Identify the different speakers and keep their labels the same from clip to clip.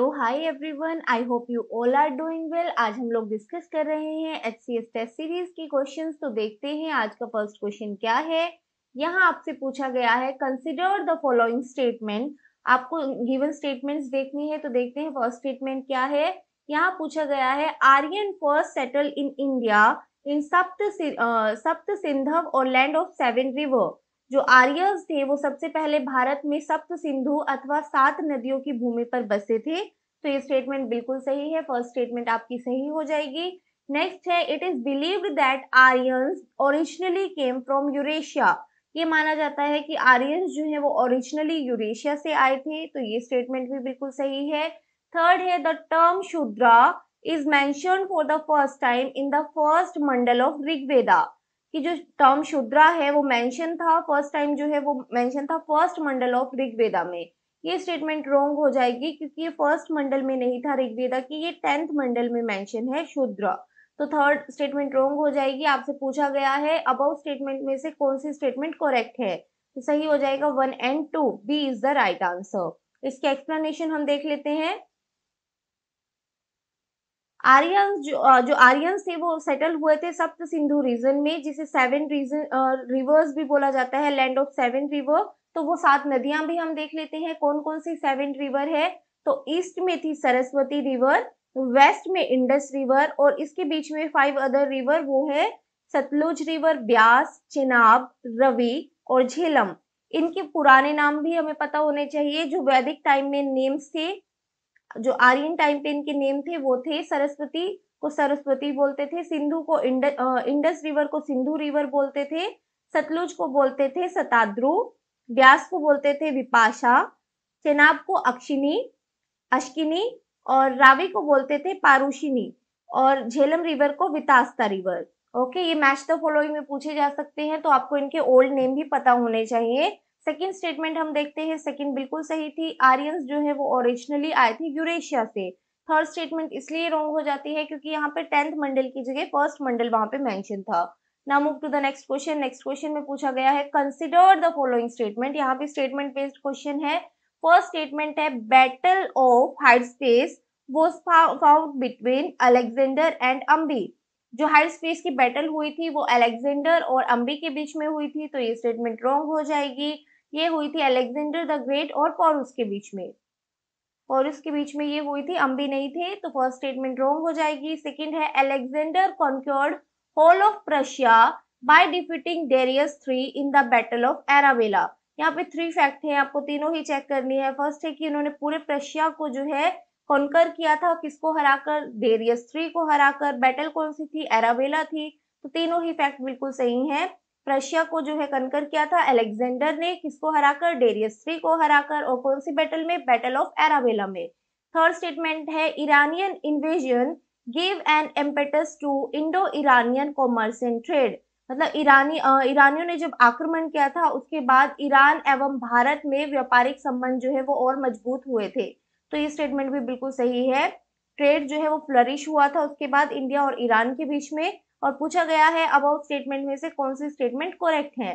Speaker 1: Hello hi everyone I hope you all are doing well आज हम लोग discuss कर रहे हैं H C S test series की क्वेश्चंस तो देखते हैं आज का फर्स्ट क्वेश्चन क्या है यहाँ आपसे पूछा गया है कंसिडर द फॉलोइंग स्टेटमेंट आपको गिवन स्टेटमेंट्स देखनी है तो देखते हैं फर्स्ट स्टेटमेंट क्या है यहाँ पूछा गया है Aryan first settle in India in Sapta Sapta सिंधव और लैंड ऑफ सेवन रिवर जो आर्यस थे वो सबसे पहले भारत में सप्त सिंधु अथवा सात नदियों की भूमि पर बसे थे तो ये स्टेटमेंट बिल्कुल सही है फर्स्ट स्टेटमेंट आपकी सही हो जाएगी नेक्स्ट है it is believed that Aryans originally came from Eurasia ये माना जाता है कि आर्यंस जो है वो ओरिजिनली यूरेशिया से आए थे तो ये स्टेटमेंट भी बिल्कुल सही है थर्ड है the term Shudra is mentioned for the first time in the first mandal of Rigveda कि जो टर्म शुद्रा है वो मेंशन था फर्स्ट टाइम जो है वो मेंशन था फर्स्ट मंडल ऑफ ऋग्वेदा में ये स्टेटमेंट रॉन्ग हो जाएगी क्योंकि ये फर्स्ट मंडल में नहीं था ऋग्वेदा की ये टेंथ मंडल में मेंशन है शुद्रा तो थर्ड स्टेटमेंट रॉन्ग हो जाएगी आपसे पूछा गया है अबाउ स्टेटमेंट में से कौन सी स्टेटमेंट करेक्ट है तो सही हो जाएगा one and two B is the right answer इसके एक्सप्लेनेशन हम देख लेते हैं आर्यन जो जो आर्यन थे वो सेटल हुए थे सप्त सिंधु रीजन में जिसे सेवन रीजन रिवर्स भी बोला जाता है लैंड ऑफ सेवन रिवर तो वो सात नदियां भी हम देख लेते हैं कौन कौन सी सेवन रिवर है तो ईस्ट में थी सरस्वती रिवर वेस्ट में इंडस रिवर और इसके बीच में फाइव अदर रिवर वो है सतलुज रिवर ब्यास चिनाब रवि और झेलम इनके पुराने नाम भी हमें पता होने चाहिए जो वैदिक टाइम में नेम्स थे जो आर्यन टाइम पे इनके नेम थे वो थे सरस्वती को सरस्वती बोलते थे सिंधु को इंड, इंडस रिवर को सिंधु रिवर बोलते थे सतलुज को बोलते थे सताद्रु व्यास को बोलते थे विपाशा चेनाब को अक्षिनी अश्किनी और रावी को बोलते थे पारुषिनी और झेलम रिवर को वितास्ता रिवर ओके ये मैच तो फॉलोइंग में पूछे जा सकते हैं तो आपको इनके ओल्ड नेम भी पता होने चाहिए सेकेंड स्टेटमेंट हम देखते हैं सेकेंड बिल्कुल सही थी आर्यन जो है वो ओरिजिनली आए थे यूरेशिया से थर्ड स्टेटमेंट इसलिए रॉन्ग हो जाती है क्योंकि यहाँ पे टेंथ मंडल की जगह फर्स्ट मंडल वहां पे मेंशन था now move to the next question next question में पूछा गया है कंसिडर द फॉलोइंग स्टेटमेंट यहाँ पे स्टेटमेंट बेस्ड क्वेश्चन है फर्स्ट स्टेटमेंट है battle of Hydaspes was found between Alexander and Ambhi जो हाइड स्पेस की बैटल हुई थी वो अलेक्जेंडर और अम्बी के बीच में हुई थी तो ये स्टेटमेंट रॉन्ग हो जाएगी ये हुई थी अलेक्जेंडर द ग्रेट और पोरुस के बीच में पोरुस के बीच में ये हुई थी अम्बी नहीं थे तो फर्स्ट स्टेटमेंट रॉन्ग हो जाएगी सेकेंड है Alexander conquered whole of Persia by defeating Darius three in the battle of Arbela यहाँ पे थ्री फैक्ट है आपको तीनों ही चेक करनी है फर्स्ट है कि उन्होंने पूरे प्रशिया को जो है कॉन्कर किया था किसको हराकर डेरियस थ्री को हराकर बैटल कौन सी थी एराबेला थी तो तीनों ही फैक्ट बिल्कुल सही हैं प्रशिया को जो है कनकर किया था अलेक्जेंडर ने किसको हराकर डेरियस थ्री को हराकर और कौन सी बैटल में बैटल ऑफ एराबेला में थर्ड स्टेटमेंट है Iranian invasion give an impetus to Indo Iranian commerce and trade मतलब ईरानी ईरानियों ने जब आक्रमण किया था उसके बाद ईरान एवं भारत में व्यापारिक संबंध जो है वो और मजबूत हुए थे तो ये स्टेटमेंट भी बिल्कुल सही है ट्रेड जो है वो फ्लरिश हुआ था उसके बाद इंडिया और ईरान के बीच में और पूछा गया है अबाउट स्टेटमेंट में से कौन सी स्टेटमेंट करेक्ट है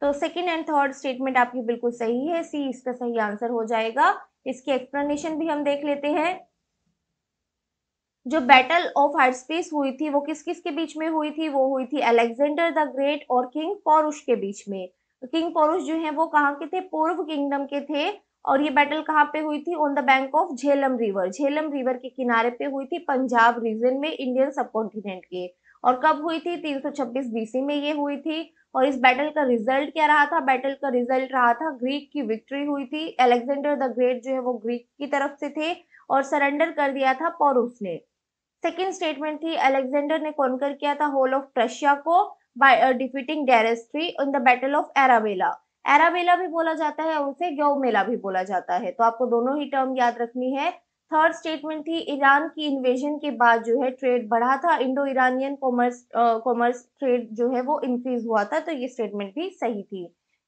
Speaker 1: तो सेकेंड एंड थर्ड स्टेटमेंट आपकी बिल्कुल सही है सी इसका सही आंसर हो जाएगा इसकी एक्सप्लेनेशन भी हम देख लेते हैं जो बैटल ऑफ हाइट स्पेस हुई थी वो किस किस के बीच में हुई थी वो हुई थी अलेक्जेंडर द ग्रेट और किंग पौरुष के बीच में किंग पौरुष जो है वो कहाँ के थे पूर्व किंगडम के थे और ये बैटल कहाँ पे हुई थी on the bank of Jhelum river Jhelum river के किनारे पे हुई थी पंजाब रीजन में इंडियन सब कॉन्टिनेंट के और कब हुई थी 326 बीसी में ये हुई थी और इस बैटल का रिजल्ट क्या रहा था बैटल का रिजल्ट रहा था ग्रीक की विक्ट्री हुई थी अलेक्जेंडर द ग्रेट जो है वो ग्रीक की तरफ से थे और सरेंडर कर दिया था पौरुस ने सेकेंड स्टेटमेंट थी अलेक्जेंडर ने कॉन्कर किया था होल ऑफ प्रशिया को by defeating Darius three in the battle of Arbela Arbela भी बोला जाता है और उसे ग्योमेला भी बोला जाता है तो आपको दोनों ही टर्म याद रखनी है थर्ड स्टेटमेंट थी ईरान की इन्वेजन के बाद जो है ट्रेड बढ़ा था Indo Iranian commerce commerce trade जो है वो इंक्रीज हुआ था तो ये स्टेटमेंट भी सही थी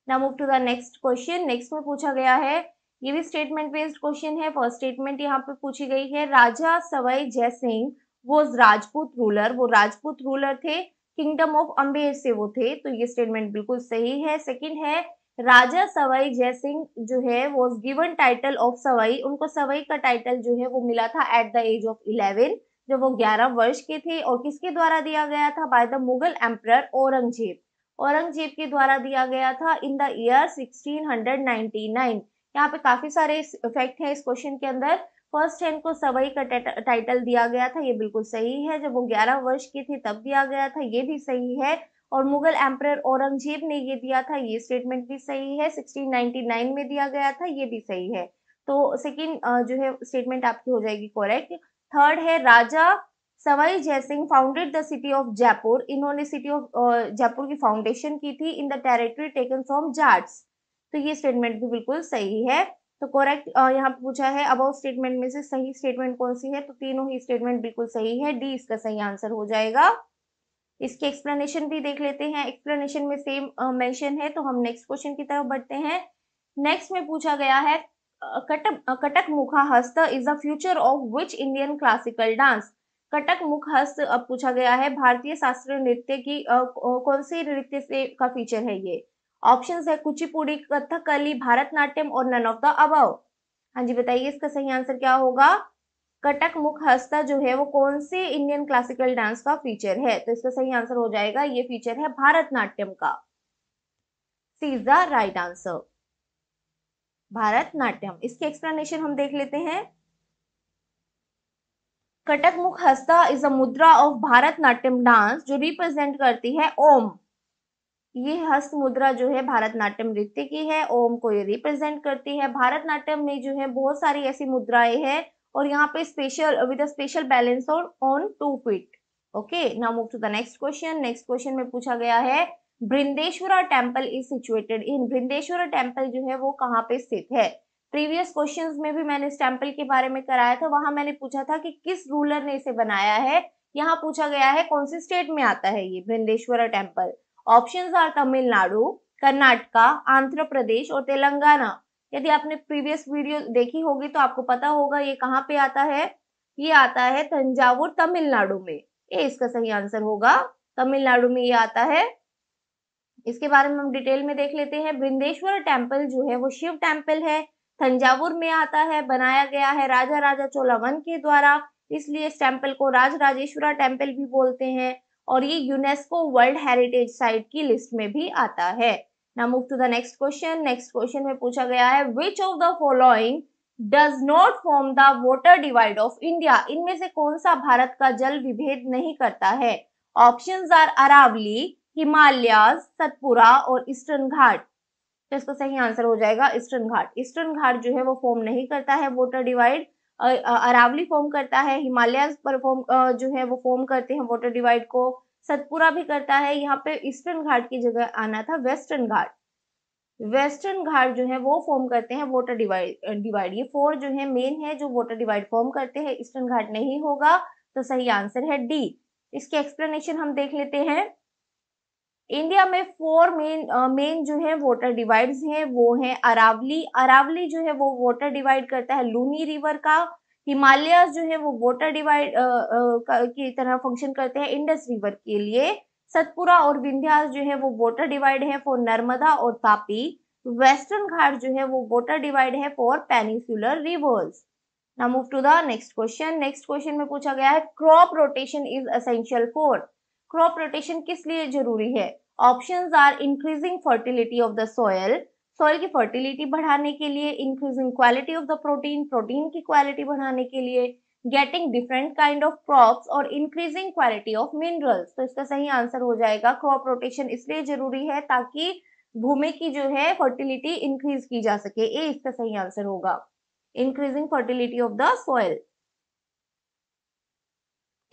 Speaker 1: now move to the next question next में पूछा गया है ये भी स्टेटमेंट बेस्ड क्वेश्चन है फर्स्ट स्टेटमेंट यहाँ पे पूछी गई है राजा सवाई जय सिंह वो राजपूत रूलर वो राजपूत रूलर थे किंगडम ऑफ अम्बेर से वो थे तो ये स्टेटमेंट बिल्कुल सही है सेकंड है राजा सवाई जय सिंह जो है was given title of Sawai उनको सवाई का टाइटल जो है वो मिला था at the age of eleven जब वो ग्यारह वर्ष के थे और किसके द्वारा दिया गया था by the Mughal emperor Aurangzeb Aurangzeb के द्वारा दिया गया था इन द ईयर 1699 यहाँ पे काफी सारे फैक्ट हैं इस क्वेश्चन के अंदर फर्स्ट हैंड को सवाई का टाइटल दिया गया था ये बिल्कुल सही है जब वो ग्यारह वर्ष के थे तब दिया गया था ये भी सही है और मुगल एम्प्रर औरंगजेब ने ये दिया था ये स्टेटमेंट भी सही है 1699 में दिया गया था ये भी सही है तो सेकेंड जो है स्टेटमेंट आपकी हो जाएगी कोरेक्ट थर्ड है Raja Sawai Jaisingh founded the city of Jaipur इन्होंने सिटी ऑफ जयपुर की फाउंडेशन की थी in the territory taken from Jats तो ये स्टेटमेंट भी बिल्कुल सही है तो करेक्ट यहाँ पूछा है अबाउट स्टेटमेंट में से सही स्टेटमेंट कौन सी है तो तीनों ही स्टेटमेंट बिल्कुल सही है डी इसका सही आंसर हो जाएगा इसके एक्सप्लेनेशन भी देख लेते हैं एक्सप्लेनेशन में सेम मेंशन है तो हम नेक्स्ट क्वेश्चन की तरफ बढ़ते हैं नेक्स्ट में पूछा गया है Kataka Mukha Hasta is the feature of which Indian classical dance Kataka Mukha Hasta अब पूछा गया है भारतीय शास्त्रीय नृत्य की कौन से नृत्य से का फीचर है ये ऑप्शंस है कुचिपुड़ी कथकली भारतनाट्यम और नन ऑफ द अबाव हाँ जी बताइए इसका सही आंसर क्या होगा कटक मुख हस्ता जो है वो कौन से इंडियन क्लासिकल डांस का फीचर है तो इसका सही आंसर हो जाएगा ये फीचर है भारतनाट्यम का C is the right answer Bharatanatyam इसकी एक्सप्लेनेशन हम देख लेते हैं कटक मुख हस्ता is a mudra of Bharatanatyam dance जो रिप्रेजेंट करती है ओम ये हस्त मुद्रा जो है भारतनाट्यम नृत्य की है ओम को ये रिप्रेजेंट करती है भारतनाट्यम में जो है बहुत सारी ऐसी मुद्राएं हैं और यहाँ पे special with special balance on on two feet okay now move to the next question next question में पूछा गया है Brihadeeswara temple is situated in Brihadeeswara temple जो है वो कहाँ पे स्थित है प्रीवियस क्वेश्चंस में भी मैंने इस टेम्पल के बारे में कराया था वहां मैंने पूछा था कि किस रूलर ने इसे बनाया है यहाँ पूछा गया है कौन से स्टेट में आता है ये Brihadeeswara temple option are Tamil Nadu Karnataka Andhra Pradesh और तेलंगाना यदि आपने प्रीवियस वीडियो देखी होगी तो आपको पता होगा ये कहाँ पे आता है ये आता है तंजावुर तमिलनाडु में ये इसका सही आंसर होगा तमिलनाडु में ये आता है इसके बारे में हम डिटेल में देख लेते हैं बृंदेश्वर टेम्पल जो है वो शिव टेम्पल है थंजावुर में आता है बनाया गया है राजा राजा चोलावन के द्वारा इसलिए इस टेम्पल को राज राजेश्वरा टेम्पल भी बोलते हैं और ये यूनेस्को वर्ल्ड हेरिटेज साइट की लिस्ट में भी आता है now move to the next question next question में पूछा गया है which of the following does not form the water divide of India इनमें से कौन सा भारत का जल विभेद नहीं करता है ऑप्शंस आर अरावली हिमालयाज सतपुरा और ईस्टर्न घाट तो इसका सही आंसर हो जाएगा ईस्टर्न घाट ईस्टर्न घाट जो है वो फॉर्म नहीं करता है वॉटर डिवाइड अरावली फॉर्म करता है हिमालयाज पर फॉर्म जो है वो फॉर्म करते हैं वॉटर डिवाइड को सतपुरा भी करता है यहाँ पे ईस्टर्न घाट की जगह आना था वेस्टर्न घाट वेस्टर्न घाट जो है वो फॉर्म करते हैं वोटर डिवाइड डिवाइड ये फोर जो है मेन है जो वोटर डिवाइड फॉर्म करते हैं ईस्टर्न घाट नहीं होगा तो सही आंसर है डी इसके एक्सप्लेनेशन हम देख लेते हैं इंडिया में फोर मेन मेन जो है वोटर डिवाइड्स हैं वो हैं अरावली अरावली जो है वो वोटर डिवाइड करता है लूनी रिवर का हिमालय जो है वो वोटर डिवाइड की तरह फंक्शन करते हैं इंडस रिवर के लिए सतपुरा और विंध्यास जो है वो वोटर डिवाइड है फॉर नर्मदा और तापी वेस्टर्न घाट जो है वो वोटर डिवाइड है for peninsular rivers now move to the next question next question में पूछा गया है crop rotation is essential for crop rotation किस लिए जरूरी है options are increasing fertility of the soil soil की फर्टिलिटी बढ़ाने के लिए increasing quality of the protein protein की क्वालिटी बढ़ाने के लिए getting different kind of crops और इंक्रीजिंग क्वालिटी ऑफ मिनरल्स तो इसका सही आंसर हो जाएगा क्रॉप रोटेशन इसलिए जरूरी है ताकि भूमि की जो है फर्टिलिटी इंक्रीज की जा सके ए इसका सही आंसर होगा increasing fertility of the soil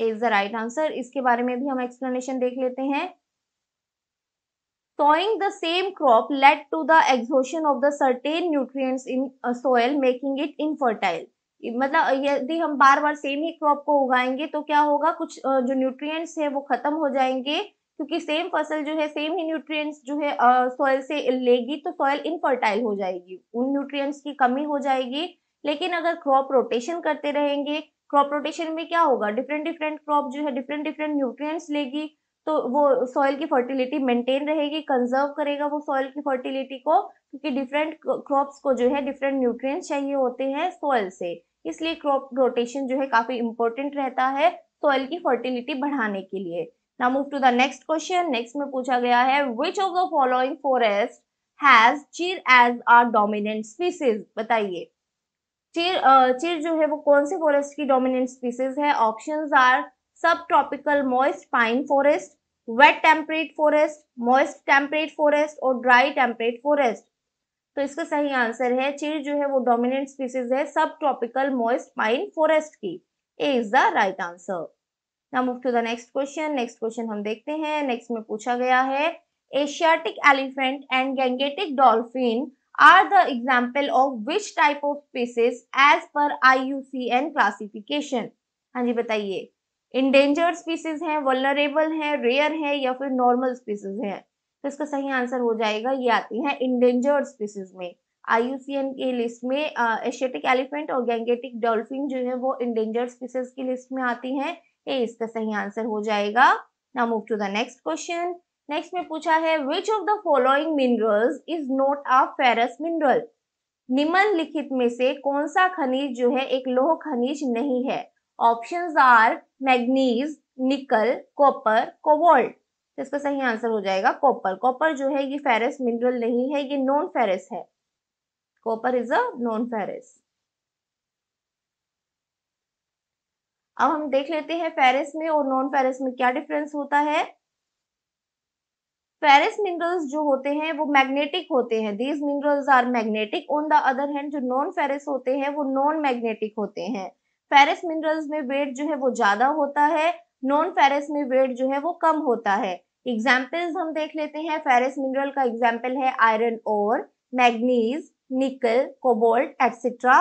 Speaker 1: is the right answer इसके बारे में भी हम एक्सप्लेनेशन देख लेते हैं Sowing the same crop led to the exhaustion of the certain nutrients in soil making it infertile. मतलब यदि हम बार बार सेम ही क्रॉप को उगाएंगे तो क्या होगा कुछ जो न्यूट्रिएंट्स है वो खत्म हो जाएंगे क्योंकि सेम फसल जो है सेम ही न्यूट्रिएंट्स जो है सॉइल से लेगी तो सॉइल इनफर्टाइल हो जाएगी उन न्यूट्रिएंट्स की कमी हो जाएगी लेकिन अगर क्रॉप रोटेशन करते रहेंगे क्रॉप रोटेशन में क्या होगा डिफरेंट डिफरेंट क्रॉप जो है डिफरेंट डिफरेंट न्यूट्रिय लेगी तो वो सॉइल की फर्टिलिटी मेंटेन रहेगी कंजर्व करेगा वो सॉइल की फर्टिलिटी को क्योंकि डिफरेंट क्रॉप्स को जो है डिफरेंट न्यूट्रिएंट्स चाहिए होते हैं सॉइल से इसलिए क्रॉप रोटेशन जो है काफी इंपॉर्टेंट रहता है सॉइल की फर्टिलिटी बढ़ाने के लिए now move to the next question next में पूछा गया है which of the following forest has chir as are dominant species बताइए चीर चीर जो है वो कौन से फॉरेस्ट की डोमिनेंट स्पीसीज है option are subtropical moist pine forest wet temperate forest moist temperate forest और ड्राई टेम्परेट फॉरेस्ट तो इसका सही आंसर है चीड़ जो है वो डोमिनेंट स्पीसीज है सब ट्रॉपिकल मॉइस्ट पाइन फॉरेस्ट की A is the right answer now move to the next question next question हम देखते हैं नेक्स्ट में पूछा गया है Asiatic elephant and Gangetic dolphin are the example of which type of species as per I U C N classification हाँ जी बताइए इंडेंजर्ड स्पीसीज हैं वलरेबल हैं रेयर हैं या फिर नॉर्मल स्पीसीज हैं तो इसका सही आंसर हो जाएगा ये आती है इंडेंजर्ड स्पीसीज में आईयूसीएन के लिस्ट में एशियाटिक एलिफेंट और गैंगेटिक डॉल्फिन जो है वो इंडेंजर्ड स्पीसीज की लिस्ट में आती है ए इसका सही आंसर हो जाएगा now move to the next question next में पूछा है which of the following minerals is not a ferrous mineral निम्नलिखित में से कौन सा खनिज जो है एक लोह खनिज नहीं है options are manganese nickel copper cobalt तो इसका सही आंसर हो जाएगा कॉपर कॉपर जो है ये फेरस मिनरल नहीं है ये नॉन फेरस है copper is a non ferrous अब हम देख लेते हैं फेरस में और नॉन फेरस में क्या डिफरेंस होता है फेरस मिनरल्स जो होते हैं वो मैग्नेटिक होते हैं these minerals are magnetic on the other hand जो नॉन फेरस होते हैं वो नॉन मैग्नेटिक होते हैं फेरस मिनरल्स में वेट जो है वो ज्यादा होता है नॉन फेरस में वेट जो है वो कम होता है एग्जाम्पल्स हम देख लेते हैं फेरस मिनरल का एग्जाम्पल है आयरन और मैग्नीज निकल कोबोल्ट एक्सेट्रा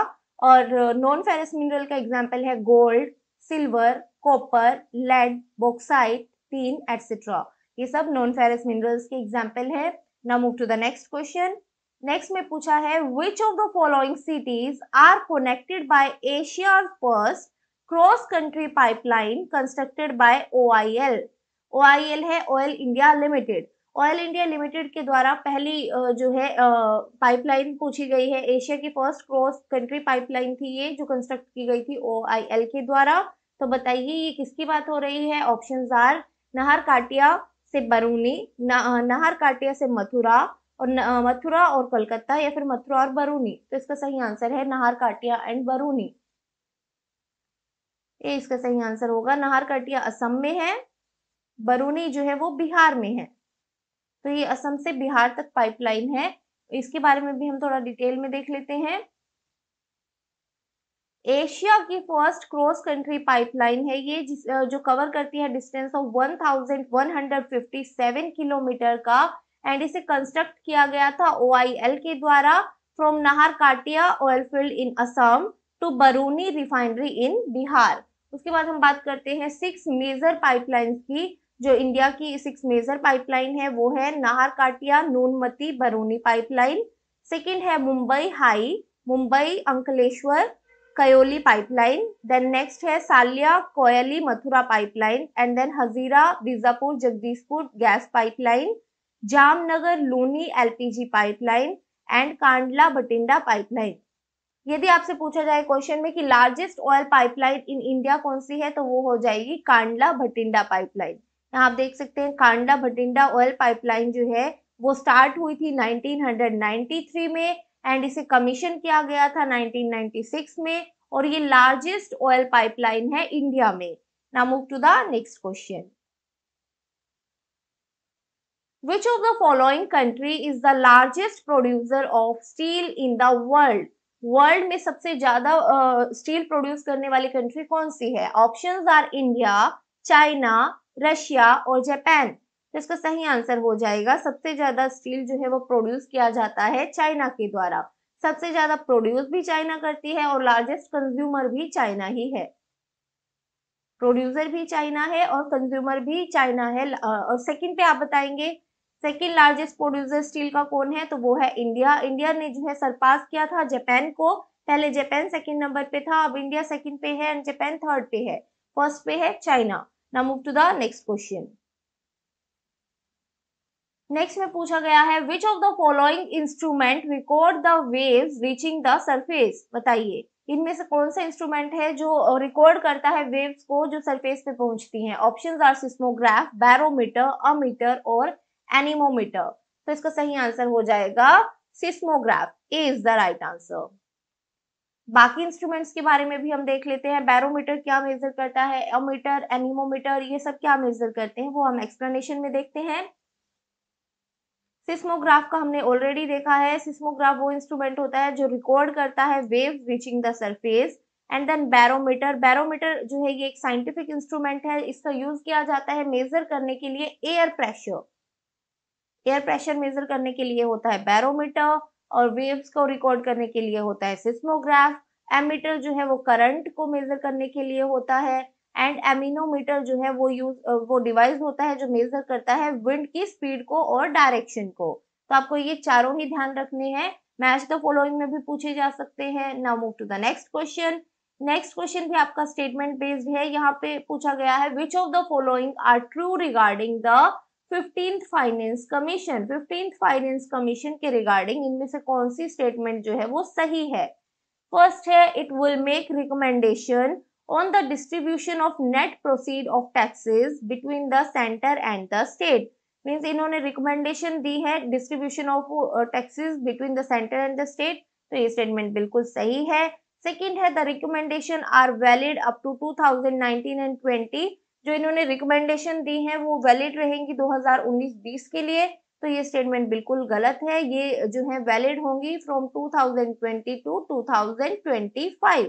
Speaker 1: और नॉन फेरस मिनरल का एग्जाम्पल है gold silver copper lead bauxite tin etcetera ये सब नॉन फेरस मिनरल्स के एग्जाम्पल है now move to the next question next में पूछा है which of the following cities are connected by Asia first cross country pipeline constructed by OIL OIL है Oil India Limited Oil India limited के द्वारा पहली जो है पाइपलाइन पूछी गई है एशिया की फर्स्ट क्रॉस कंट्री पाइपलाइन थी ये जो कंस्ट्रक्ट की गई थी ओआईएल के द्वारा तो बताइए ये किसकी बात हो रही है ऑप्शन आर नहर काटिया से बरूनी नहर काटिया से मथुरा और मथुरा और कलकत्ता या फिर मथुरा और बरूनी तो इसका सही आंसर है नहर काटिया एंड बरूनी ये इसका सही आंसर होगा नहर काटिया असम में है बरूनी जो है वो बिहार में है तो ये असम से बिहार तक पाइपलाइन है इसके बारे में भी हम थोड़ा डिटेल में देख लेते हैं एशिया की फर्स्ट क्रॉस कंट्री पाइपलाइन है ये जिस जो कवर करती है डिस्टेंस ऑफ 1157 किलोमीटर का एंड इसे कंस्ट्रक्ट किया गया था ओ के द्वारा from Katia oil field in Assam to Barauni refinery in Bihar उसके बाद हम बात करते हैं सिक्स मेजर पाइपलाइंस की जो इंडिया की सिक्स मेजर पाइपलाइन है वो है नाहर काटिया नूनमती बरूनी पाइपलाइन सेकेंड है Mumbai high Mumbai Ankleshwar Koyali pipeline then next है Salaya Koyali Mathura pipeline and then Hazira Bijapur Jagdishpur gas pipeline Jamnagar Loni LPG pipeline and Kandla Bathinda pipeline यदि आपसे पूछा जाए क्वेश्चन में कि largest oil pipeline in India कौन सी है तो वो हो जाएगी कांडला भटिंडा पाइपलाइन यहाँ आप देख सकते हैं कांडला भटिंडा ऑयल पाइपलाइन जो है वो स्टार्ट हुई थी 1993 में एंड इसे कमीशन किया गया था 1996 में और ये लार्जेस्ट ऑयल पाइपलाइन है इंडिया में now move to the next question Which of the following country is the largest producer of steel in the world? World में सबसे ज्यादा स्टील प्रोड्यूस करने वाली कंट्री कौन सी है option are India China Russia और जापान तो इसका सही आंसर हो जाएगा सबसे ज्यादा स्टील जो है वो प्रोड्यूस किया जाता है चाइना के द्वारा सबसे ज्यादा प्रोड्यूस भी चाइना करती है और लार्जेस्ट कंज्यूमर भी चाइना ही है प्रोड्यूसर भी चाइना है और कंज्यूमर भी चाइना है और सेकंड पे आप बताएंगे सेकेंड लार्जेस्ट प्रोड्यूसर स्टील का कौन है तो वो है इंडिया इंडिया ने जो है सरपास किया था जापान को पहले जापान सेकेंड नंबर पे था अब इंडिया सेकेंड पे है एंड जापान थर्ड पे है फर्स्ट पे है चाइना ना move to the next question next में पूछा गया है which of the following instrument record the waves reaching the surface बताइए इनमें से कौन सा इंस्ट्रूमेंट है जो रिकॉर्ड करता है वेव्स को जो सरफेस पे पहुंचती हैं options are seismograph barometer ammeter और एनिमोमीटर तो इसका सही आंसर हो जाएगा seismograph A is the right answer बाकी इंस्ट्रूमेंट्स के बारे में भी हम देख लेते हैं बैरोमीटर क्या मेजर करता है एमीटर एनिमोमीटर ये सब क्या मेजर करते हैं वो हम एक्सप्लेनेशन में देखते हैं सिस्मोग्राफ का हमने ऑलरेडी देखा है सिस्मोग्राफ वो इंस्ट्रूमेंट होता है जो रिकॉर्ड करता है wave reaching the surface and then barometer barometer जो है ये एक साइंटिफिक इंस्ट्रूमेंट है इसका यूज किया जाता है मेजर करने के लिए air pressure air pressure measure करने के लिए होता है बैरोमीटर और वेव्स को रिकॉर्ड करने के लिए होता है सिस्मोग्राफ एमीटर जो है वो करंट को मेजर करने के लिए होता है एंड एमिनोमीटर जो है वो यूज वो डिवाइस होता है जो मेजर करता है विंड की स्पीड को और डायरेक्शन को तो आपको ये चारों ही ध्यान रखने हैं मैच द फॉलोइंग में भी पूछे जा सकते हैं now move to the next question next question भी आपका स्टेटमेंट बेस्ड है यहाँ पे पूछा गया है which of the following are true regarding the fifteenth finance commission fifteenth finance commission के रिगार्डिंग इनमें से कौन सी स्टेटमेंट जो है वो सही है फर्स्ट है it will make recommendation on the distribution of net proceed of taxes between the centre and the state means इन्होंने रिकमेंडेशन दी है distribution of taxes between the centre and the state तो ये स्टेटमेंट बिल्कुल सही है second है the recommendation are valid up to two thousand nineteen and twenty जो इन्होंने रिकमेंडेशन दी हैं वो वैलिड रहेंगी 2019-20 के लिए तो ये स्टेटमेंट बिल्कुल गलत है ये जो है वैलिड होंगी from 2020 to 2025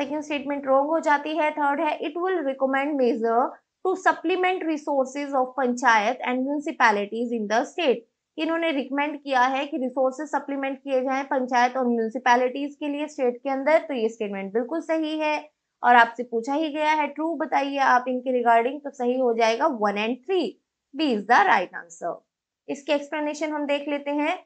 Speaker 1: second statement wrong हो जाती है थर्ड है it will recommend measure to supplement resources of panchayat and municipalities in the state इन्होंने रिकमेंड किया है कि रिसोर्सेज सप्लीमेंट किए जाएं पंचायत और म्यूनसिपैलिटीज के लिए स्टेट के अंदर तो ये स्टेटमेंट बिल्कुल सही है और आपसे पूछा ही गया है ट्रू बताइए आप इनके रिगार्डिंग तो सही हो जाएगा one and three B is the right answer इसके एक्सप्लेनेशन हम देख लेते हैं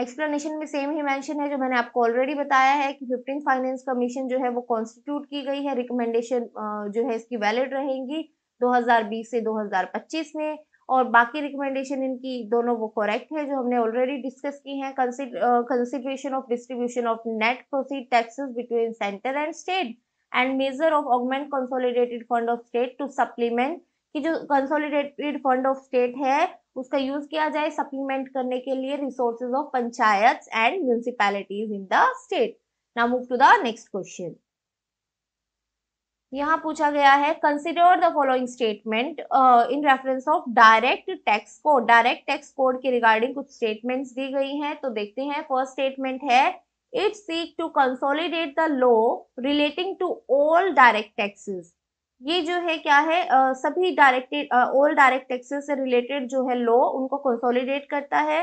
Speaker 1: एक्सप्लेनेशन में सेम ही मेंशन है जो मैंने आपको ऑलरेडी बताया है कि फिफ्टीन फाइनेंस कमीशन जो है वो कॉन्स्टिट्यूट की गई है रिकमेंडेशन जो है इसकी वैलिड रहेगी 2020 से 2025 में और बाकी रिकमेंडेशन इनकी दोनों वो करेक्ट है जो हमने ऑलरेडी डिस्कस की है consideration of distribution of net proceed taxes between centre and state and measure of augment consolidated fund of state to supplement कि जो कंसोलिडेटेड फंड ऑफ स्टेट है उसका यूज किया जाए सप्लीमेंट करने के लिए resources of panchayat and municipalities in the state now move to the next question यहाँ पूछा गया है consider the following statement in reference of direct tax code direct tax code के रिगार्डिंग कुछ स्टेटमेंट्स दी गई हैं तो देखते हैं फर्स्ट स्टेटमेंट है it seek to consolidate the law relating to all direct taxes ये जो है क्या है uh, सभी डायरेक्टेड ऑल डायरेक्ट टैक्सेस से रिलेटेड जो है लॉ उनको कंसोलिडेट करता है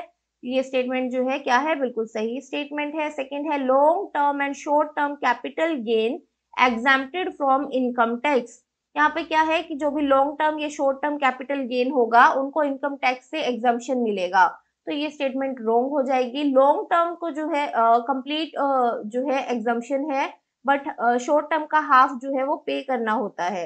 Speaker 1: ये स्टेटमेंट जो है क्या है बिल्कुल सही स्टेटमेंट है सेकेंड है long term and short term capital gain exempted from income tax यहाँ पे क्या है कि जो भी लॉन्ग टर्म या शॉर्ट टर्म कैपिटल गेन होगा उनको इनकम टैक्स से एग्जाम्शन मिलेगा तो ये स्टेटमेंट रॉन्ग हो जाएगी लॉन्ग टर्म को जो है कंप्लीट uh, uh, जो है एग्जाम्शन है बट शॉर्ट टर्म का हाफ जो है वो पे करना होता है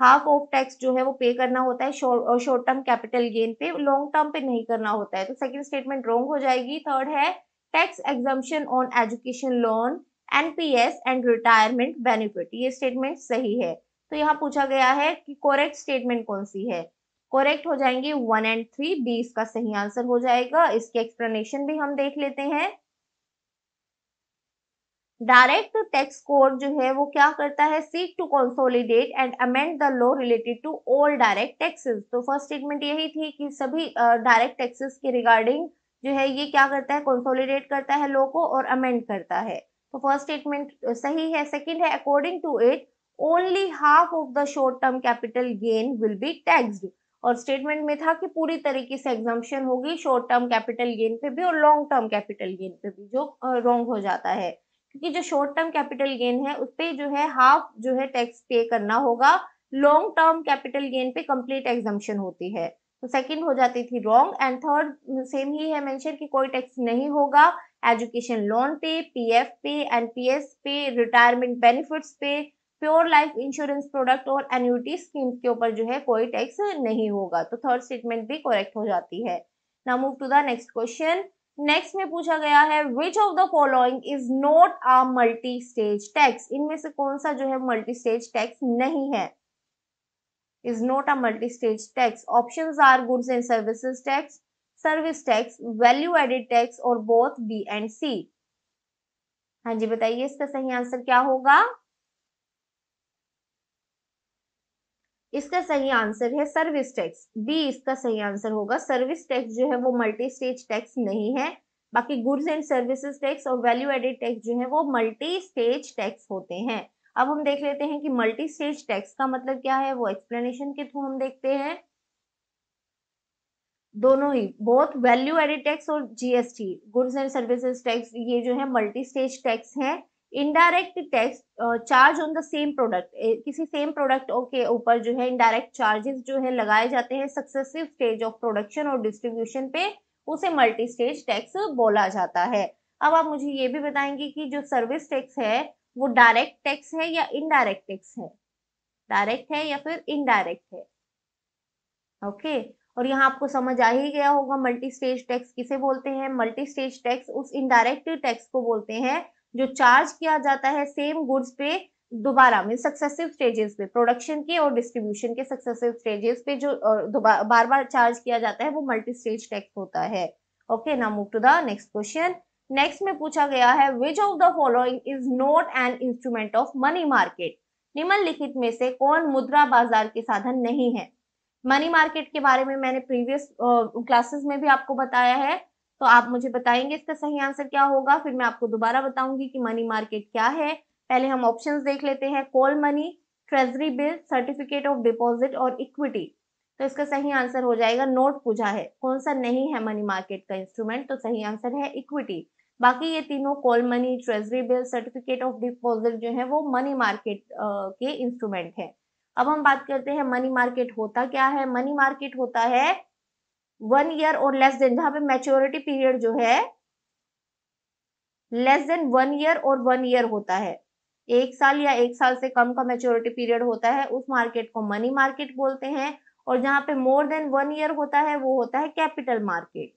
Speaker 1: हाफ ऑफ टैक्स जो है वो पे करना होता है शॉर्ट टर्म कैपिटल गेन पे लॉन्ग टर्म पे नहीं करना होता है तो सेकेंड स्टेटमेंट रॉन्ग हो जाएगी थर्ड है tax exemption on education loan NPS and retirement benefit ये स्टेटमेंट सही है तो यहाँ पूछा गया है कि कोरेक्ट स्टेटमेंट कौन सी है कोरेक्ट हो जाएंगे वन एंड थ्री बी इसका सही आंसर हो जाएगा इसके एक्सप्लेनेशन भी हम देख लेते हैं डायरेक्ट टैक्स कोड जो है वो क्या करता है seek to consolidate and amend the law related to all direct taxes तो फर्स्ट स्टेटमेंट यही थी कि सभी डायरेक्ट uh, टैक्सेस के रिगार्डिंग जो है ये क्या करता है कंसोलिडेट करता है लॉ को और अमेंड करता है तो फर्स्ट स्टेटमेंट सही है सेकेंड है according to it only half of the short term capital gain will be taxed और स्टेटमेंट में था कि पूरी तरीके से एग्जाम्पन होगी शॉर्ट टर्म कैपिटल गेन पे भी और लॉन्ग टर्म कैपिटल गेन पे भी जो रॉन्ग हो जाता है क्योंकि जो शॉर्ट टर्म कैपिटल गेन है उस पर जो है हाफ जो है टैक्स पे करना होगा लॉन्ग टर्म कैपिटल गेन पे कंप्लीट एग्जाम्पन होती है तो सेकंड हो जाती थी रॉन्ग एंड थर्ड सेम ही है मेंशन कि कोई टैक्स नहीं होगा एजुकेशन लोन पे पीएफ पे एस पे रिटायरमेंट बेनिफिट्स पे प्योर लाइफ इंश्योरेंस प्रोडक्ट और एन्यूटी स्कीम के ऊपर जो है कोई टैक्स नहीं होगा तो थर्ड स्टेटमेंट भी करेक्ट हो जाती है now move to the next question next में पूछा गया है which of the following is not a multi stage tax इनमें से कौन सा जो है मल्टी स्टेज टैक्स नहीं है is not a multi stage tax option are goods and services tax service tax value added tax और बोथ बी एंड सी हाँ जी बताइए इसका सही आंसर क्या होगा इसका सही आंसर है सर्विस टैक्स बी इसका सही आंसर होगा सर्विस टैक्स जो है वो मल्टी स्टेज टैक्स नहीं है बाकी गुड्स एंड सर्विसेज टैक्स और वैल्यू एडेड टैक्स जो है वो मल्टी स्टेज टैक्स होते हैं अब हम देख लेते हैं कि मल्टी स्टेज टैक्स का मतलब क्या है वो एक्सप्लेनेशन के थ्रू हम देखते हैं दोनों ही बहुत वैल्यू एडेड टैक्स और GST goods and services tax ये जो है मल्टी स्टेज टैक्स है indirect tax charge on the same product किसी सेम प्रोडक्ट के ऊपर जो है इनडायरेक्ट चार्जेस जो है लगाए जाते हैं सक्सेसिव स्टेज ऑफ प्रोडक्शन और डिस्ट्रीब्यूशन पे उसे मल्टी स्टेज टैक्स बोला जाता है अब आप मुझे ये भी बताएंगे कि जो सर्विस टैक्स है वो डायरेक्ट टैक्स है या इनडायरेक्ट टैक्स है डायरेक्ट है या फिर इनडायरेक्ट है ओके okay. और यहाँ आपको समझ आ ही गया होगा मल्टी स्टेज टैक्स किसे बोलते हैं मल्टी स्टेज टैक्स उस इनडायरेक्ट टैक्स को बोलते हैं जो चार्ज किया जाता है सेम गुड्स पे दोबारा मीन सक्सेसिव स्टेजेस पे प्रोडक्शन के और डिस्ट्रीब्यूशन के सक्सेसिव स्टेजेस पे जो बार बार चार्ज किया जाता है वो मल्टी स्टेज टैक्स होता है ओके ना move to the next question next में पूछा गया है which of the following is not an instrument of money market निम्नलिखित में से कौन मुद्रा बाजार के साधन नहीं है मनी मार्केट के बारे में मैंने प्रीवियस क्लासेस में भी आपको बताया है तो आप मुझे बताएंगे इसका सही आंसर क्या होगा फिर मैं आपको दोबारा बताऊंगी कि मनी मार्केट क्या है पहले हम ऑप्शन देख लेते हैं call money treasury bill certificate of deposit और इक्विटी तो इसका सही आंसर हो जाएगा नोट पूछा है कौन सा नहीं है मनी मार्केट का इंस्ट्रूमेंट तो सही आंसर है इक्विटी बाकी ये तीनों call money treasury bill certificate of deposit जो है वो मनी मार्केट के इंस्ट्रूमेंट है अब हम बात करते हैं मनी मार्केट होता क्या है मनी मार्केट होता है वन ईयर और लेस देन जहां पे मेच्योरिटी पीरियड जो है लेस देन वन ईयर और वन ईयर होता है एक साल या एक साल से कम का मेच्योरिटी पीरियड होता है उस मार्केट को मनी मार्केट बोलते हैं और जहां पे मोर देन वन ईयर होता है वो होता है कैपिटल मार्केट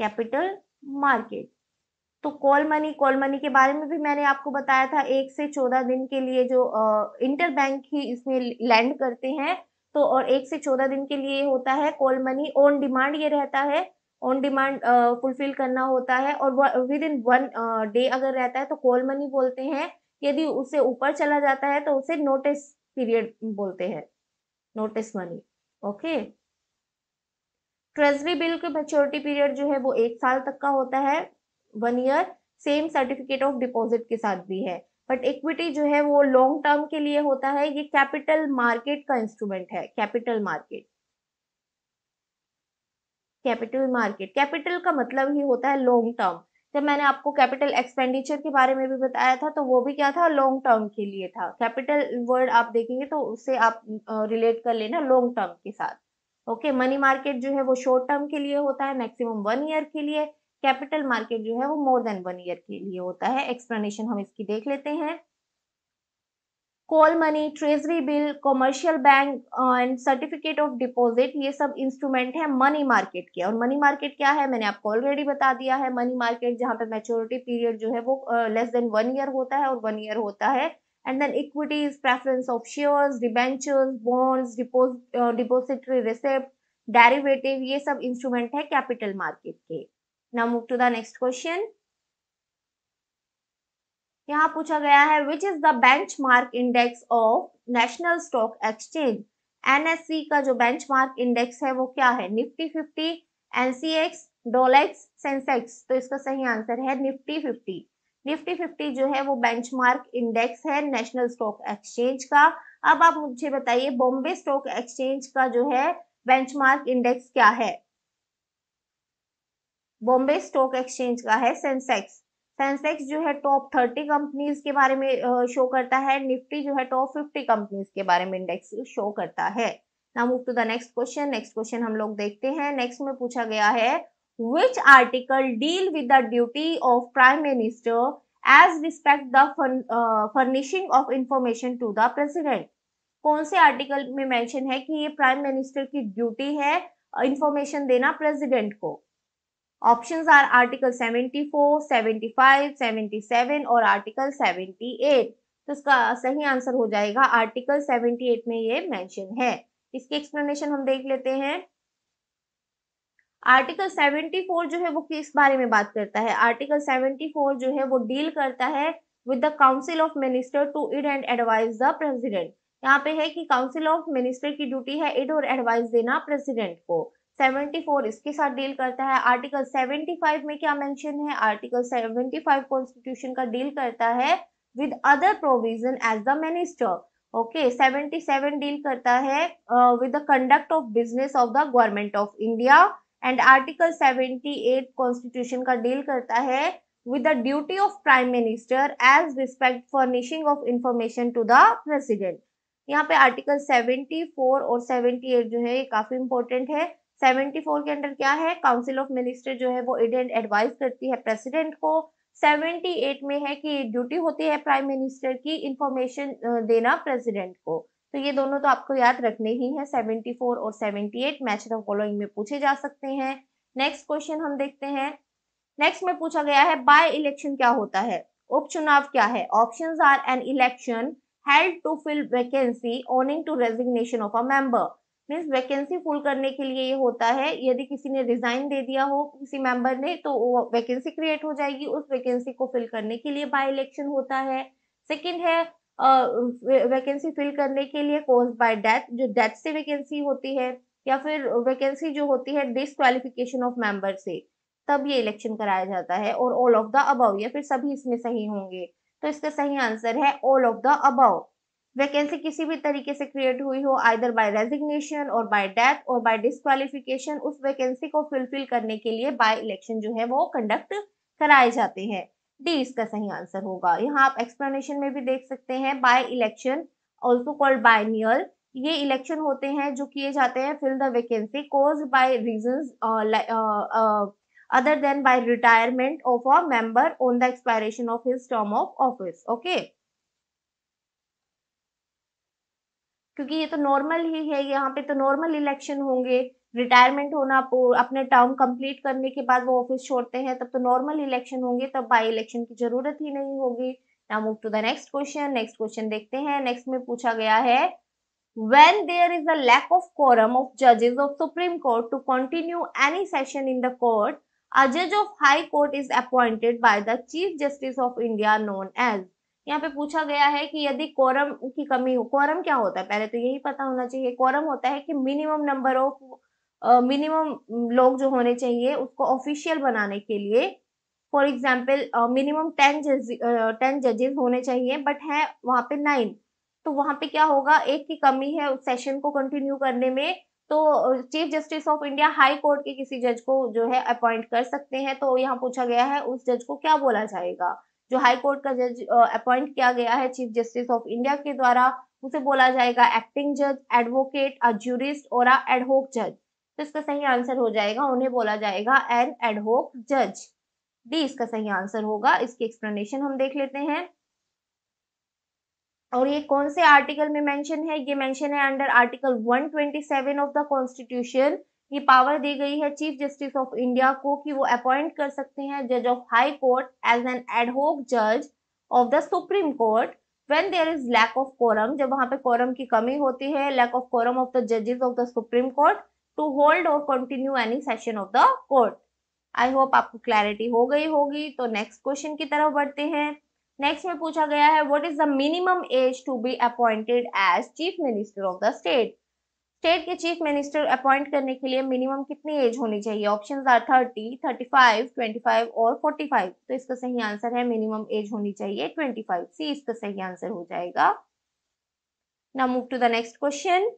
Speaker 1: कैपिटल मार्केट तो कॉल मनी कॉल मनी के बारे में भी मैंने आपको बताया था एक से चौदह दिन के लिए जो इंटर बैंक ही इसमें लैंड करते हैं तो और एक से चौदह दिन के लिए होता है कॉल मनी ऑन डिमांड ये रहता है ऑन डिमांड फुलफिल करना होता है और विद इन वन डे अगर रहता है तो कॉल मनी बोलते हैं यदि उससे ऊपर चला जाता है तो उसे नोटिस पीरियड बोलते हैं notice money okay treasury bill के मेच्योरिटी पीरियड जो है वो एक साल तक का होता है one year same certificate of deposit के साथ भी है बट इक्विटी जो है वो लॉन्ग टर्म के लिए होता है ये कैपिटल मार्केट का इंस्ट्रूमेंट है capital market capital market capital का मतलब ही होता है लॉन्ग टर्म जब मैंने आपको कैपिटल एक्सपेंडिचर के बारे में भी बताया था तो वो भी क्या था लॉन्ग टर्म के लिए था कैपिटल वर्ड आप देखेंगे तो उससे आप रिलेट कर लेना लॉन्ग टर्म के साथ ओके मनी मार्केट जो है वो शॉर्ट टर्म के लिए होता है मैक्सिमम वन ईयर के लिए कैपिटल मार्केट जो है वो मोर देन वन ईयर के लिए होता है एक्सप्लेनेशन हम इसकी देख लेते हैं call money treasury bill commercial bank and certificate of deposit ये सब इंस्ट्रूमेंट है मनी मार्केट के और मनी मार्केट क्या है मैंने आपको ऑलरेडी बता दिया है मनी मार्केट जहाँ पे मेच्योरिटी पीरियड जो है वो लेस देन वन ईयर होता है और वन ईयर होता है and then equities preference of shares debentures bonds depository receipt derivative ये सब इंस्ट्रूमेंट है कैपिटल मार्केट के now move to the next question यहाँ पूछा गया है which is the benchmark index of national stock exchange NSC का जो बेंच मार्क इंडेक्स है वो क्या है Nifty fifty NCX Dollex Sensex तो इसका सही आंसर है निफ्टी फिफ्टी निफ्टी फिफ्टी जो है वो बेंच मार्क इंडेक्स है नेशनल स्टॉक एक्सचेंज का अब आप मुझे बताइए बॉम्बे स्टॉक एक्सचेंज का जो है बेंच मार्क इंडेक्स क्या है बॉम्बे स्टॉक एक्सचेंज का है सेंसेक्स सेंसेक्स जो है टॉप थर्टी कंपनीज के बारे में शो करता है निफ्टी जो है टॉप फिफ्टी कंपनीज के बारे में इंडेक्स शो करता है ना move to the next question next question हम लोग देखते हैं नेक्स्ट में पूछा गया है which article deal with the duty of prime minister as respect the furnishing of information to the president कौन से आर्टिकल में मेंशन है कि ये प्राइम मिनिस्टर की ड्यूटी है इंफॉर्मेशन देना प्रेसिडेंट को ऑप्शंस आर आर्टिकल 74, 75, 77 और आर्टिकल 78 तो इसका सही आंसर हो जाएगा आर्टिकल 78 में ये मेंशन है इसकी एक्सप्लेनेशन हम देख लेते हैं आर्टिकल 74 जो है वो किस बारे में बात करता है आर्टिकल 74 जो है वो डील करता है with the council of minister to aid and advise the president यहाँ पे है कि काउंसिल ऑफ मिनिस्टर की ड्यूटी है इड और एडवाइस देना प्रेसिडेंट को 74 इसके साथ डील करता है आर्टिकल 75 में क्या मेंशन है आर्टिकल 75 कॉन्स्टिट्यूशन का डील करता है with other provision as the minister okay 77 deal करता है with the conduct of business of the government of India and article 78 constitution का डील करता है with the duty of prime minister as respect furnishing of information to the president यहाँ पे article 74 और 78 जो है ये काफी इंपॉर्टेंट है 74 के अंडर क्या है काउंसिल ऑफ मिनिस्टर जो है वो इंडियन एडवाइज करती है प्रेसिडेंट को 78 में है कि ड्यूटी होती है प्राइम मिनिस्टर की इंफॉर्मेशन देना प्रेसिडेंट को तो ये दोनों तो आपको याद रखने ही हैं 74 और 78 मैच द फॉलोइंग में पूछे जा सकते हैं नेक्स्ट क्वेश्चन हम देखते हैं नेक्स्ट में पूछा गया है बाय इलेक्शन क्या होता है उपचुनाव क्या है option are an election held to fill vacancy owing to resignation of a member means vacancy full करने के लिए ये होता है यदि किसी ने रिजाइन दे दिया हो किसी मेंबर ने तो वैकेंसी क्रिएट हो जाएगी उस वैकेंसी को फिल करने के लिए बाय इलेक्शन होता है सेकेंड है वैकेंसी फिल करने के लिए कोर्स बाय डेथ जो डेथ से वैकेंसी होती है या फिर वैकेंसी जो होती है डिसक्वालिफिकेशन ऑफ मेंबर से तब ये इलेक्शन कराया जाता है और ऑल ऑफ द अबव या फिर सभी इसमें सही होंगे तो इसका सही आंसर है all of the above vacancy किसी भी तरीके से क्रिएट हुई हो आइदर बाय रेजिग्नेशन और बाय डेथ और बाय डिस्कालिफिकेशन उस वैकेंसी को फुलफिल करने के लिए बाय इलेक्शन जो है वो कंडक्ट कराए जाते हैं डी इसका सही आंसर होगा यहाँ आप एक्सप्लेनेशन में भी देख सकते हैं by election also called biennial ये इलेक्शन होते हैं जो किए जाते हैं fill the vacancy cause by reason other than by retirement of a member on the expiration of his term of office okay क्योंकि ये तो नॉर्मल ही है यहाँ पे तो नॉर्मल इलेक्शन होंगे रिटायरमेंट होना अपने टर्म कंप्लीट करने के बाद वो ऑफिस छोड़ते हैं तब तो नॉर्मल इलेक्शन होंगे तब बाय इलेक्शन की जरूरत ही नहीं होगी now move to the next question next question देखते हैं नेक्स्ट में पूछा गया है when there is a lack of quorum of जजेस of supreme court to continue any session in the court अ जज of high court is appointed by the chief justice of India known as यहाँ पे पूछा गया है कि यदि quorum की कमी हो कोरम क्या होता है पहले तो यही पता होना चाहिए कोरम होता है कि मिनिमम नंबर ऑफ मिनिमम लोग जो होने चाहिए उसको ऑफिशियल बनाने के लिए for example minimum ten ten जजेस होने चाहिए बट है वहाँ पे नाइन तो वहाँ पे क्या होगा एक की कमी है उस सेशन को कंटिन्यू करने में तो chief justice of India high court के किसी जज को जो है अपॉइंट कर सकते हैं तो यहाँ पूछा गया है उस जज को क्या बोला जाएगा जो हाई कोर्ट का जज अपॉइंट uh, किया गया है चीफ जस्टिस ऑफ इंडिया के द्वारा उसे बोला जाएगा एक्टिंग जज एडवोकेट अ जूरिस्ट और अ एडहोक जज तो इसका सही आंसर हो जाएगा उन्हें बोला जाएगा एन एडहोक जज डी इसका सही आंसर होगा इसकी एक्सप्लेनेशन हम देख लेते हैं और ये कौन से आर्टिकल में मेंशन है ये मेंशन है under article 127 of the constitution ये पावर दी गई है चीफ जस्टिस ऑफ इंडिया को कि वो अपॉइंट कर सकते हैं जज of high court as an एडहोक जज of the supreme court when there is lack of quorum जब वहां पे कोरम की कमी होती है lack of quorum of the जजेस of the supreme court to hold और continue any session of the court I hope आपको क्लैरिटी हो गई होगी तो नेक्स्ट क्वेश्चन की तरफ बढ़ते हैं नेक्स्ट में पूछा गया है what is the minimum age to be appointed as chief minister of the state state के चीफ मिनिस्टर अपॉइंट करने के लिए मिनिमम कितनी एज होनी चाहिए options are thirty thirty five twenty five और फोर्टी फाइव तो इसका सही आंसर है मिनिमम एज होनी चाहिए ट्वेंटी फाइव सी इसका सही आंसर हो जाएगा now move to the next question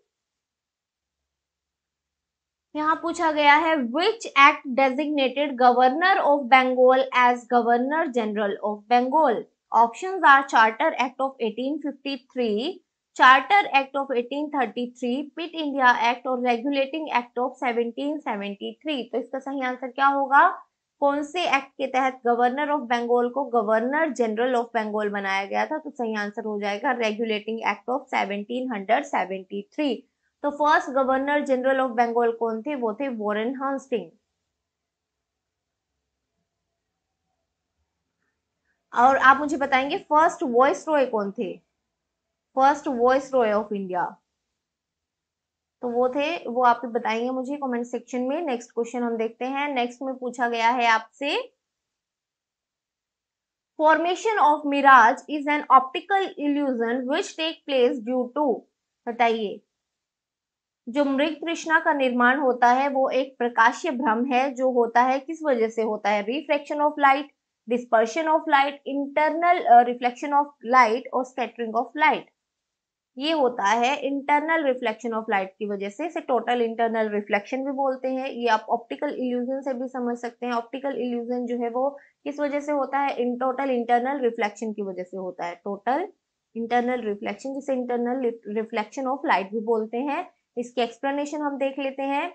Speaker 1: यहाँ पूछा गया है which act designated governor of Bengal as governor general of Bengal options are charter act of 1853 charter act of 1833, Pitt India act और रेगुलेटिंग एक्ट ऑफ 1773 तो इसका सही आंसर क्या होगा कौन से एक्ट के तहत गवर्नर ऑफ बंगाल को गवर्नर जनरल ऑफ बंगाल बनाया गया था तो सही आंसर हो जाएगा रेगुलेटिंग एक्ट ऑफ 1773 तो first governor general of Bengal कौन थे वो थे वॉरेन हॉन्स्टिंग और आप मुझे बताएंगे फर्स्ट वॉइस रॉय कौन थे first viceroy of India तो वो थे वो आप बताएंगे मुझे कमेंट सेक्शन में नेक्स्ट क्वेश्चन हम देखते हैं नेक्स्ट में पूछा गया है आपसे formation of mirage is an optical illusion which take place due to बताइए जो मृग तृष्णा का निर्माण होता है वो एक प्रकाशीय भ्रम है जो होता है किस वजह से होता है reflection of light dispersion of light internal reflection of light और स्कैटरिंग ऑफ लाइट ये होता है इंटरनल रिफ्लेक्शन ऑफ लाइट की वजह से इसे टोटल इंटरनल रिफ्लेक्शन भी बोलते हैं ये आप ऑप्टिकल इल्यूजन से भी समझ सकते हैं ऑप्टिकल इल्यूजन जो है वो किस वजह से होता है इन टोटल इंटरनल रिफ्लेक्शन की वजह से होता है टोटल इंटरनल रिफ्लेक्शन जिसे इंटरनल रिफ्लेक्शन ऑफ लाइट भी बोलते हैं इसकी एक्सप्लेनेशन हम देख लेते हैं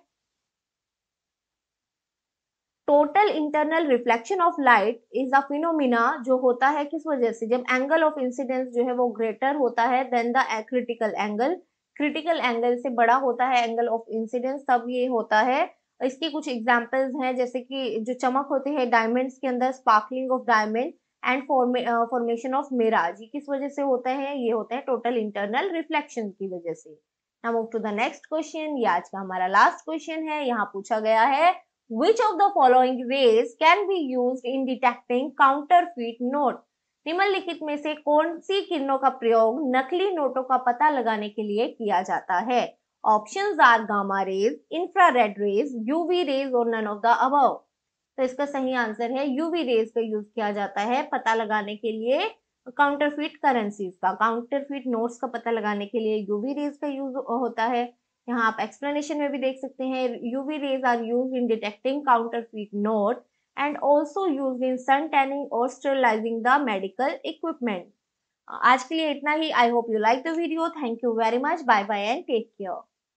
Speaker 1: total internal reflection of light is a phenomena जो होता है किस वजह से जब एंगल ऑफ इंसिडेंस जो है वो ग्रेटर होता है than the critical angle critical angle से बड़ा होता है एंगल ऑफ इंसिडेंस तब ये होता है इसकी कुछ एग्जाम्पल्स हैं जैसे कि जो चमक होती है डायमंड्स के अंदर sparkling of diamond and formation of mirage ये किस वजह से होते हैं ये होते हैं टोटल इंटरनल रिफ्लेक्शन की वजह से now move to the next question ये आज का हमारा लास्ट क्वेश्चन है यहाँ पूछा गया है Which of the following ways can be used in detecting counterfeit note? निम्नलिखित में से कौन सी किरणों का प्रयोग नकली नोटों का पता लगाने के लिए किया जाता है option are gamma rays infrared rays UV rays और नन ऑफ द अब तो इसका सही आंसर है यूवी रेज का यूज किया जाता है पता लगाने के लिए काउंटरफिट करेंसीज का काउंटरफिट नोट्स का पता लगाने के लिए यूवी रेज का यूज होता है यहाँ आप एक्सप्लेनेशन में भी देख सकते हैं UV rays are use in detecting counterfeit note and also use in sun tanning और स्टरलाइजिंग द मेडिकल इक्विपमेंट आज के लिए इतना ही I hope you like the video thank you very much bye bye and take care